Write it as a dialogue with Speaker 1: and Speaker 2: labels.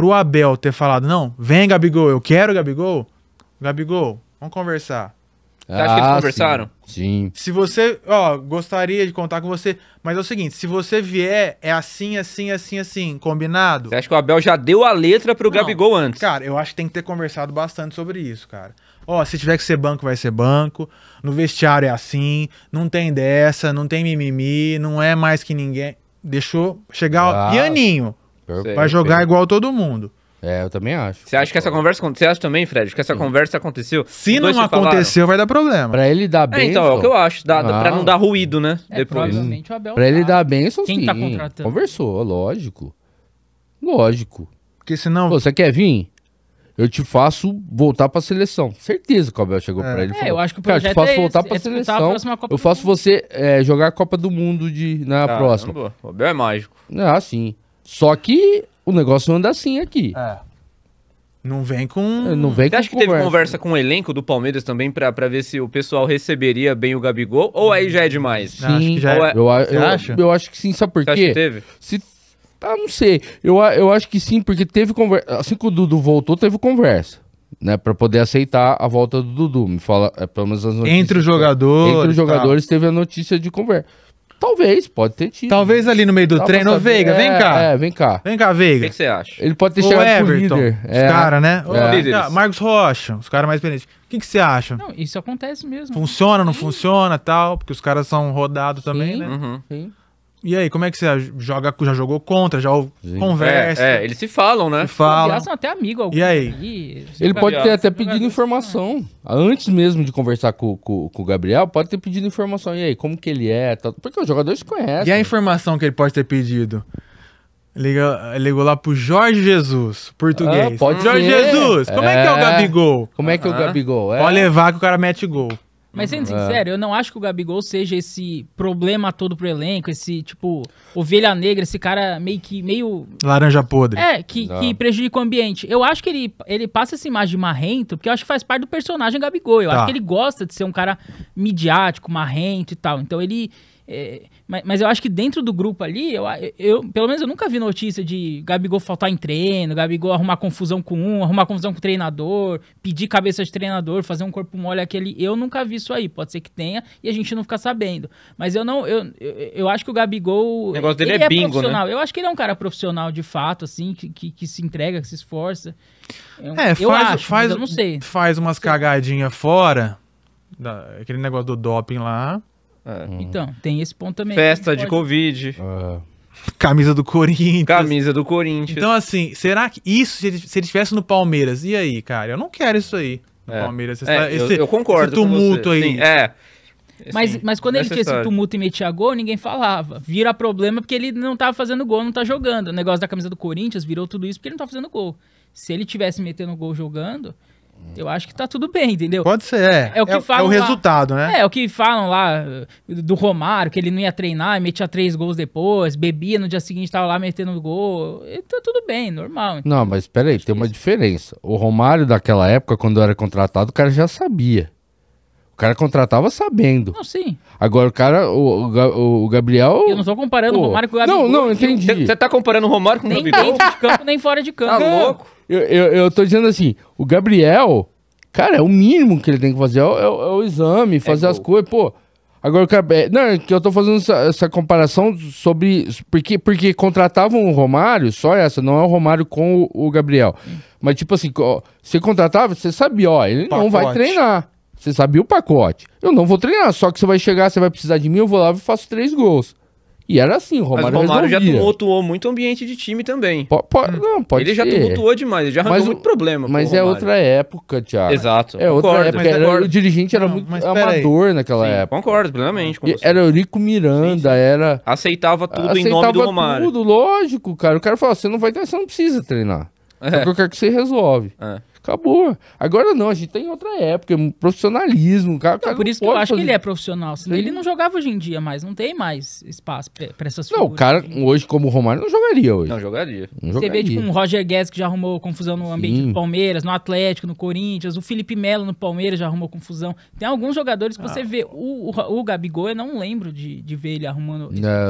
Speaker 1: pro Abel ter falado, não, vem Gabigol, eu quero Gabigol, Gabigol, vamos conversar.
Speaker 2: Você ah, acha ah, que eles conversaram? Sim, sim.
Speaker 1: Se você, ó, gostaria de contar com você, mas é o seguinte, se você vier, é assim, assim, assim, assim, combinado? Você acha que o Abel já deu a letra pro não, Gabigol antes? Cara, eu acho que tem que ter conversado bastante sobre isso, cara. Ó, se tiver que ser banco, vai ser banco, no vestiário é assim, não tem dessa, não tem mimimi, não é mais que ninguém. Deixou chegar, ah. Pianinho vai jogar igual todo mundo.
Speaker 2: É, eu também acho. Você acha que essa conversa aconteceu? Você acha também, Fred, que essa conversa aconteceu? Se não aconteceu, falaram. vai dar problema. Pra ele dar bem. É, então, é o que eu acho. Dá, ah. Pra não dar
Speaker 3: ruído, né? É, Depois. Provavelmente o Abel. Pra tá.
Speaker 2: ele dar bem, tá sim. Quem tá contratando? Conversou, lógico. Lógico. Porque senão. Pô, você quer vir? Eu te faço voltar pra seleção. Certeza que o Abel chegou é. pra ele. É, eu acho que o projeto Cara, te faço é voltar esse, é pra seleção. eu faço você é, jogar a Copa do Mundo de, na Caramba, próxima. O Abel é mágico. Ah, sim. Só que o negócio anda assim aqui. É. Não vem com. Não vem Você com acha que conversa. teve conversa com o elenco do Palmeiras também para ver se o pessoal receberia bem o Gabigol? Ou aí já é demais? Sim, não, acho que já é. é- eu, eu, eu acho que sim, sabe por Você quê? Acha que teve? Se. Ah, não sei. Eu, eu acho que sim, porque teve conversa. Assim que o Dudu voltou, teve conversa né, para poder aceitar a volta do Dudu. Me fala, é, pelo menos as notícias. Entre os jogadores. Entre os tá. jogadores tá. teve a notícia de conversa. Talvez, pode ter tido. Talvez ali no meio do treino, ô Veiga, vem cá. É, vem cá. Vem cá, Veiga. O que você acha? Ele pode ter o
Speaker 1: chegado Everton, líder. Os é. caras, né? É. Marcos Rocha, os caras mais experientes. O que você acha? Não,
Speaker 3: isso acontece mesmo. Funciona,
Speaker 1: não Sim. funciona tal? Porque os caras são rodados também, Sim. né? Uhum. Sim. E aí, como é que você joga, já jogou contra, já Sim. conversa? É, é, eles
Speaker 3: se falam, né?
Speaker 2: Se falam. Aliás, são até amigos. E aí? Ele pode ter até pedido informação. Antes mesmo de conversar com, com, com, o Gabriel, pode ter pedido informação. E aí, como que ele é? Porque os jogadores conhecem. E a informação que ele pode ter pedido? Ligou, ligou lá pro Jorge Jesus,
Speaker 1: português. Ah, pode Jorge ser. Jesus, como é. é. que é o é. Gabigol? Como é que é o Gabigol? É. Pode levar que o cara mete gol.
Speaker 3: Mas sendo uhum. sincero, é. eu não acho que o Gabigol seja esse problema todo pro elenco, esse tipo, ovelha negra, esse cara meio que meio. Laranja podre. É, que, que prejudica o ambiente. Eu acho que ele, ele passa essa imagem de marrento, porque eu acho que faz parte do personagem Gabigol. Eu tá. acho que ele gosta de ser um cara midiático, marrento e tal. Então ele é, mas, mas, eu acho que dentro do grupo ali, eu, eu, pelo menos eu nunca vi notícia de Gabigol faltar em treino, Gabigol arrumar confusão com um, arrumar confusão com o treinador, pedir cabeça de treinador, fazer um corpo mole aquele. Eu nunca vi isso aí. Pode ser que tenha e a gente não fica sabendo. Mas eu não, eu, eu, eu acho que o Gabigol. O negócio dele é, é bingo, né? profissional. Né? Eu acho que ele é um cara profissional de fato, assim, que, que, que se entrega, que se esforça. é, é eu faz, acho, faz, não sei.
Speaker 1: Faz umas cagadinhas fora. Da, aquele negócio do doping lá. É. Uhum. Então,
Speaker 3: tem esse ponto também. Festa de
Speaker 1: Covid. Ah. Camisa do Corinthians. Camisa do Corinthians. Então, assim, será que isso, se ele, se ele estivesse no Palmeiras, e aí, cara? Eu não quero isso aí no é. Palmeiras. é, esse, eu, eu, concordo.
Speaker 3: Esse
Speaker 2: tumulto aí. Sim, é. mas, mas quando ele tinha história. esse
Speaker 3: tumulto e metia gol, ninguém falava. Vira problema porque ele não tava fazendo gol, não tá jogando. O negócio da camisa do Corinthians virou tudo isso porque ele não tá fazendo gol. Se ele tivesse metendo gol jogando, eu acho que tá tudo bem, entendeu?
Speaker 1: Pode ser, é. É o, que é, falam é o resultado, lá, né?
Speaker 3: É, o que falam lá eh, do Romário, que ele não ia treinar e metia três gols depois, bebia no dia seguinte, tava lá metendo gol. E tá tudo bem, normal. Não,
Speaker 2: mas peraí, tem uma diferença. O Romário daquela época, quando era contratado, o cara já sabia cara contratava sabendo. Não, sim. Agora o cara, o, o, o Gabriel. Eu não estou comparando pô. o Romário com o
Speaker 3: Gabriel. Não, não, entendi. Você está comparando o Romário com o nem Gabigol? Nem dentro de campo, nem fora de campo. Tá não. É. louco?
Speaker 2: Eu, eu, eu tô dizendo assim, o Gabriel, cara, é o mínimo que ele tem que fazer, é, o, é o é exame, é fazer é as coisas, pô. Agora, o cara não, que eu tô fazendo essa, essa, comparação sobre. Porque, porque contratavam o Romário, só essa, não é o Romário com o, o Gabriel. Hum. Mas, tipo assim, você contratava, você sabia, ó, ele Pacote. não vai treinar. Você sabia o pacote. Eu não vou treinar, só que você vai chegar, você vai precisar de mim, eu vou lá e faço três gols. E era assim, o Romário, Mas o Romário já tumultuou muito o ambiente de time também. Po, po, hum. não, pode ele ser. já tumultuou demais, ele já arrancou mas, muito problema. Mas é outra época, Thiago. Exato. É outra época. Era, o dirigente não, era muito amador aí. naquela Sim, época. Concordo plenamente com você. Era Eurico Miranda, Sim. era... Aceitava tudo Aceitava em nome do Romário. tudo, lógico, cara. O cara falou, você não vai, você não precisa treinar. É. é. o que eu quero que você resolve. É. Acabou. Agora não, a gente tem tá outra época, profissionalismo. Cara, não, cara por isso que eu acho fazer... que ele é
Speaker 3: profissional. Senão ele não jogava hoje em dia mais. Não tem mais espaço para essas coisas.
Speaker 2: Não, o cara né? hoje, como o Romário, não jogaria hoje. Não jogaria. Não Você jogaria. vê, tipo, um
Speaker 3: Roger Guedes que já arrumou confusão no ambiente Sim. do Palmeiras, no Atlético, no Corinthians. O Felipe Melo no Palmeiras já arrumou confusão. Tem alguns jogadores que ah. você vê. O, o, o Gabigol, eu não lembro de, de ver ele arrumando. Não. É,